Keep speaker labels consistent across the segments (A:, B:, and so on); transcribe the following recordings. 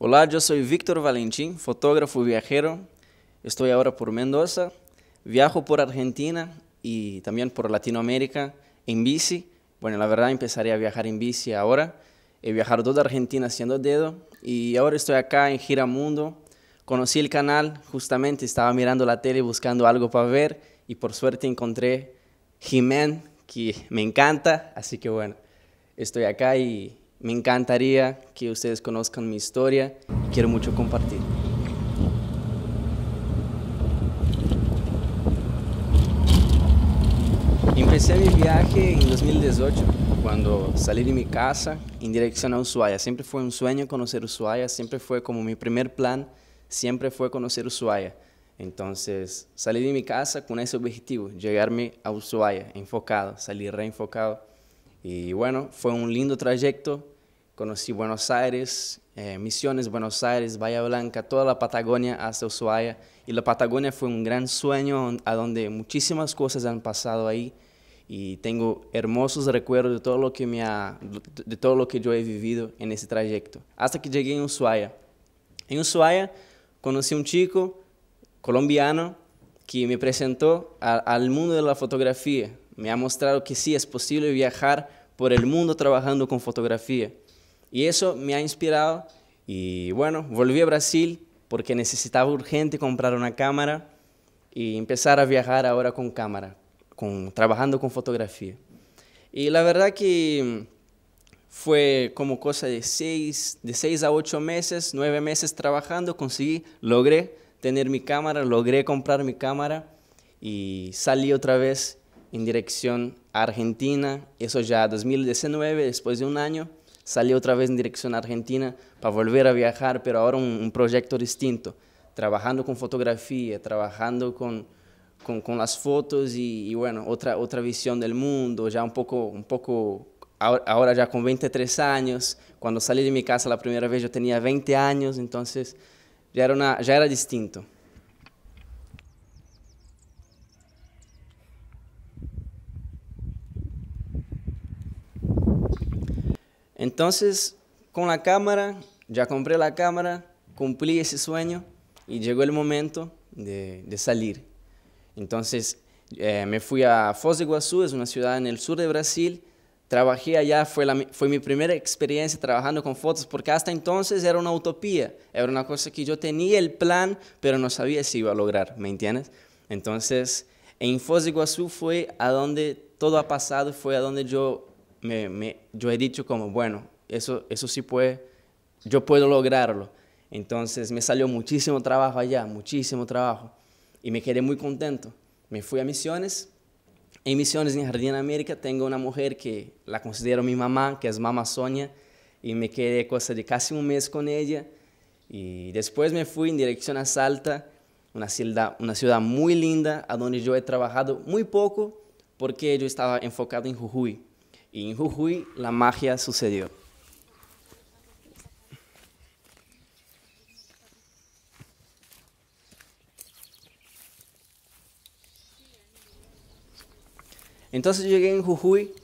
A: Hola, yo soy Víctor Valentín, fotógrafo y viajero. Estoy ahora por Mendoza. Viajo por Argentina y también por Latinoamérica en bici. Bueno, la verdad empezaría a viajar en bici ahora. He eh, viajado toda Argentina haciendo dedo y ahora estoy acá en gira mundo. Conocí el canal, justamente estaba mirando la tele buscando algo para ver y por suerte encontré Jiménez que me encanta. Así que bueno, estoy acá y, me encantaría que ustedes conozcan mi historia quiero mucho compartir. Empecé mi viaje en 2018 cuando salí de mi casa en dirección a Ushuaia. Siempre fue un sueño conocer Ushuaia, siempre fue como mi primer plan, siempre fue conocer Ushuaia. Entonces salí de mi casa con ese objetivo, llegarme a Ushuaia enfocado, salir reenfocado. Y bueno, fue un lindo trayecto. Conocí Buenos Aires, eh, Misiones, Buenos Aires, Bahía Blanca, toda la Patagonia hasta Ushuaia. Y la Patagonia fue un gran sueño a donde muchísimas cosas han pasado ahí. Y tengo hermosos recuerdos de todo lo que, de todo lo que yo he vivido en ese trayecto. Hasta que llegué en Ushuaia. En Ushuaia conocí un chico colombiano que me presentó al mundo de la fotografía. Me ha mostrado que sí es posible viajar por el mundo trabajando con fotografía. Y eso me ha inspirado y bueno, volví a Brasil porque necesitaba urgente comprar una cámara y empezar a viajar ahora con cámara, con, trabajando con fotografía. Y la verdad que mm, fue como cosa de seis, de seis a ocho meses, nueve meses trabajando, conseguí, logré tener mi cámara, logré comprar mi cámara y salí otra vez en dirección Argentina. Eso ya 2019, después de un año, salí otra vez en dirección a Argentina para volver a viajar, pero ahora un, proyecto distinto, trabajando con fotografía, trabajando con, con, las fotos y, bueno, otra, otra visión del mundo, ya un poco, un poco ahora, ya con 23 años, cuando salí de mi casa la primera vez yo tenía 20 años, entonces ya ya era distinto. Entonces, con la cámara, ya compré la cámara, cumplí ese sueño y llegó el momento de, salir. Entonces, eh, me fui a Foz de Iguazú, es una ciudad en el sur de Brasil. Trabajé allá, fue, fue mi primera experiencia trabajando con fotos, porque hasta entonces era una utopía, era una cosa que yo tenía el plan, pero no sabía si iba a lograr, ¿me entiendes? Entonces, en Foz de Iguazú fue a donde todo ha pasado, fue a donde yo yo he dicho como, bueno, eso, eso sí puede, yo puedo lograrlo. Entonces me salió muchísimo trabajo allá, muchísimo trabajo. Y me quedé muy contento. Me fui a Misiones. En Misiones, en Jardín América, tengo una mujer que la considero mi mamá, que es mamá Sonia. Y me quedé cosa de casi un mes con ella. Y después me fui en dirección a Salta, una ciudad, una ciudad muy linda, a donde yo he trabajado muy poco, porque yo estaba enfocado en Jujuy. Y en Jujuy la magia sucedió. Entonces llegué en Jujuy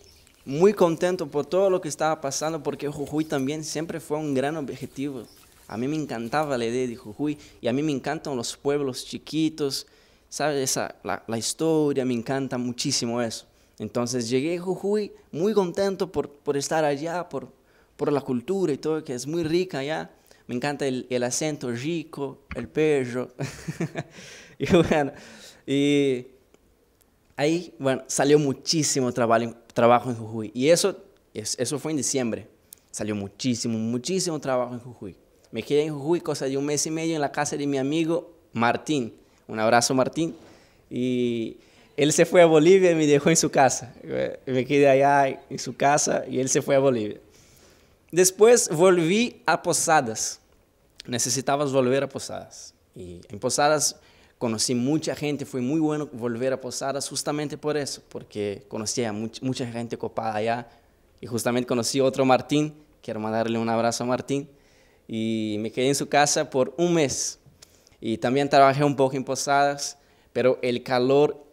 A: muy contento por todo lo que estaba pasando, porque Jujuy también siempre fue un gran objetivo. A mí me encantaba la idea de Jujuy y a mí me encantan los pueblos chiquitos, ¿sabes? Esa, la historia, me encanta muchísimo eso. Entonces llegué a Jujuy muy contento por, estar allá, por, por la cultura y todo, que es muy rica allá. Me encanta el, acento rico, el perro. y bueno, ahí bueno, salió muchísimo trabajo, trabajo en Jujuy. Y eso, eso fue en diciembre. Salió muchísimo, muchísimo trabajo en Jujuy. Me quedé en Jujuy cosa de un mes y medio en la casa de mi amigo Martín. Un abrazo, Martín. Y él se fue a Bolivia y me dejó en su casa. Me quedé allá en su casa y él se fue a Bolivia. Después volví a Posadas. Necesitabas volver a Posadas. Y en Posadas conocí mucha gente, fue muy bueno volver a Posadas justamente por eso, porque conocía a mucha gente copada allá y justamente conocí a otro Martín, quiero mandarle un abrazo a Martín, y me quedé en su casa por un mes. Y también trabajé un poco en Posadas, pero el calor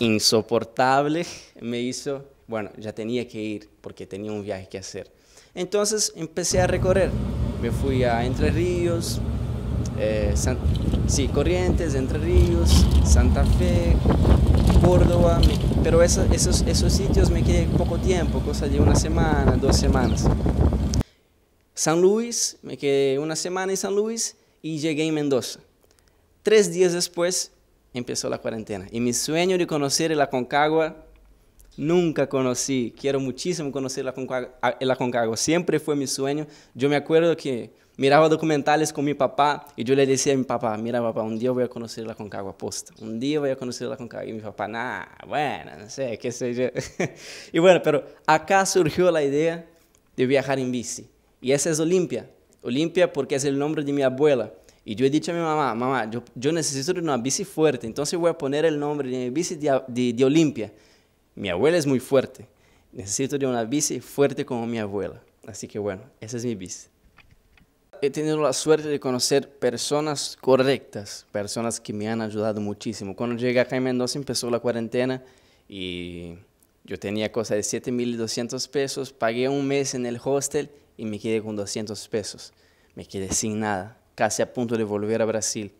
A: insoportable me hizo, bueno, ya tenía que ir porque tenía un viaje que hacer. Entonces empecé a recorrer. Me fui a Entre Ríos, eh, sí, Corrientes, Entre Ríos, Santa Fe, Córdoba, pero esos, esos sitios me quedé poco tiempo, cosa de una semana, dos semanas. San Luis, me quedé una semana en San Luis y llegué en Mendoza. Tres días después empezó la cuarentena. Y mi sueño de conocer el Aconcagua, nunca conocí. Quiero muchísimo conocer el Aconcagua, Siempre fue mi sueño. Yo me acuerdo que miraba documentales con mi papá y yo le decía a mi papá, mira papá, un día voy a conocer la Concagua posta, un día voy a conocer la Concagua. Y mi papá, nada bueno, no sé, qué sé yo. y bueno, pero acá surgió la idea de viajar en bici. Y esa es Olimpia. Olimpia porque es el nombre de mi abuela. Y yo he dicho a mi mamá, mamá, yo, yo necesito una bici fuerte, entonces voy a poner el nombre de mi bici de, Olimpia. Mi abuela es muy fuerte, necesito de una bici fuerte como mi abuela. Así que bueno, esa es mi bici. He tenido la suerte de conocer personas correctas, personas que me han ayudado muchísimo. Cuando llegué acá en Mendoza empezó la cuarentena y yo tenía cosa de 7.200 pesos, pagué un mes en el hostel y me quedé con 200 pesos. Me quedé sin nada casi a punto de volver a Brasil.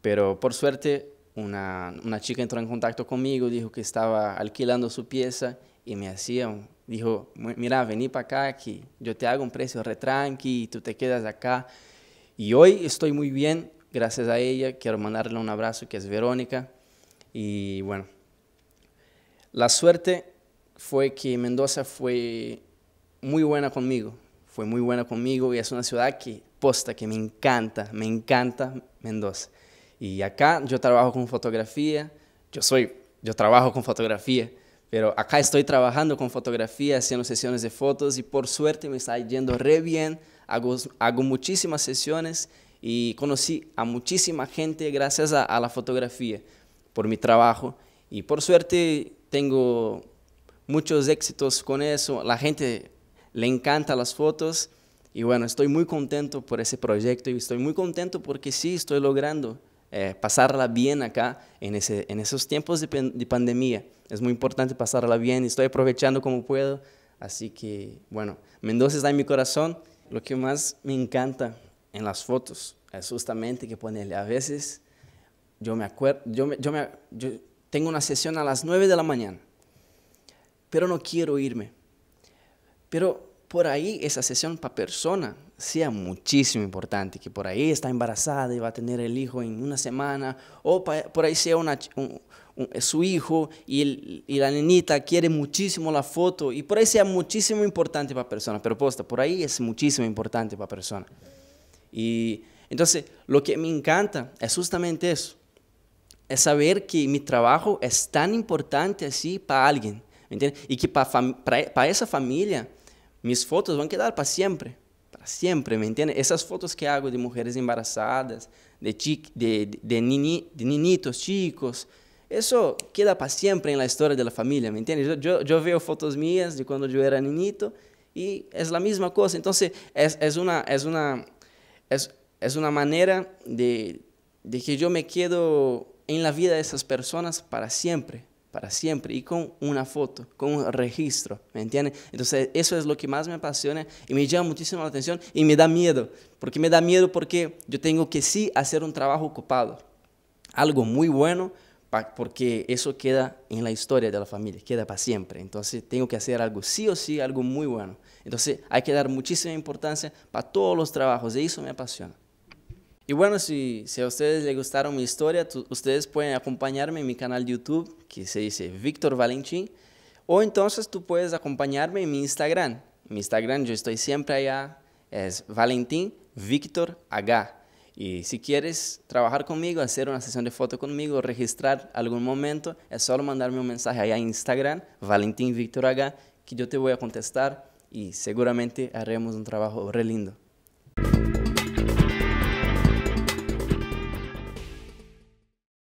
A: Pero por suerte, una, una chica entró en contacto conmigo, dijo que estaba alquilando su pieza y me hacía, un, dijo, mira, vení para acá, que yo te hago un precio retranqui y tú te quedas acá. Y hoy estoy muy bien, gracias a ella. Quiero mandarle un abrazo, que es Verónica. Y bueno, la suerte fue que Mendoza fue muy buena conmigo. Fue muy buena conmigo y es una ciudad que posta que me encanta, me encanta Mendoza. Y acá yo trabajo con fotografía, yo soy, yo trabajo con fotografía, pero acá estoy trabajando con fotografía, haciendo sesiones de fotos y por suerte me está yendo re bien, hago, hago muchísimas sesiones y conocí a muchísima gente gracias a, a la fotografía por mi trabajo y por suerte tengo muchos éxitos con eso, la gente le encanta las fotos y bueno, estoy muy contento por ese proyecto y estoy muy contento porque sí estoy logrando eh, pasarla bien acá en, ese, en esos tiempos de, pandemia. Es muy importante pasarla bien y estoy aprovechando como puedo. Así que, bueno, Mendoza está en mi corazón. Lo que más me encanta en las fotos es justamente que ponerle a veces, yo me acuerdo, yo, yo, me, yo tengo una sesión a las 9 de la mañana, pero no quiero irme. Pero por ahí esa sesión para persona sea muchísimo importante, que por ahí está embarazada y va a tener el hijo en una semana, o por ahí sea eh, su hijo y, la nenita quiere muchísimo la foto, y por ahí sea muchísimo importante para persona, pero posta, por ahí es muchísimo importante para persona. Y entonces, lo que me encanta es justamente eso, es saber que mi trabajo es tan importante así para alguien, ¿me Y que para esa familia mis fotos van a quedar para siempre, para siempre, ¿me entiendes? Esas fotos que hago de mujeres embarazadas, de, niñitos, de, de, chicos, eso queda para siempre en la historia de la familia, ¿me entiendes? Yo, veo fotos mías de cuando yo era niñito y es la misma cosa, entonces es, una, es, una, es, una manera de, de que yo me quedo en la vida de esas personas para siempre para siempre y con una foto, con un registro, ¿me entienden? Entonces eso es lo que más me apasiona y me llama muchísimo la atención y me da miedo, porque me da miedo porque yo tengo que sí hacer un trabajo ocupado, algo muy bueno, porque eso queda en la historia de la familia, queda para siempre. Entonces tengo que hacer algo sí o sí, algo muy bueno. Entonces hay que dar muchísima importancia para todos los trabajos y eso me apasiona. Y bueno, si, a ustedes les gustaron mi historia, ustedes pueden acompañarme en mi canal de YouTube, que se dice Víctor Valentín, o entonces tú puedes acompañarme en mi Instagram. mi Instagram yo estoy siempre allá, es Valentín Víctor H. Y si quieres trabajar conmigo, hacer una sesión de foto conmigo, registrar algún momento, es solo mandarme un mensaje allá en Instagram, Valentín Víctor H, que yo te voy a contestar y seguramente haremos un trabajo re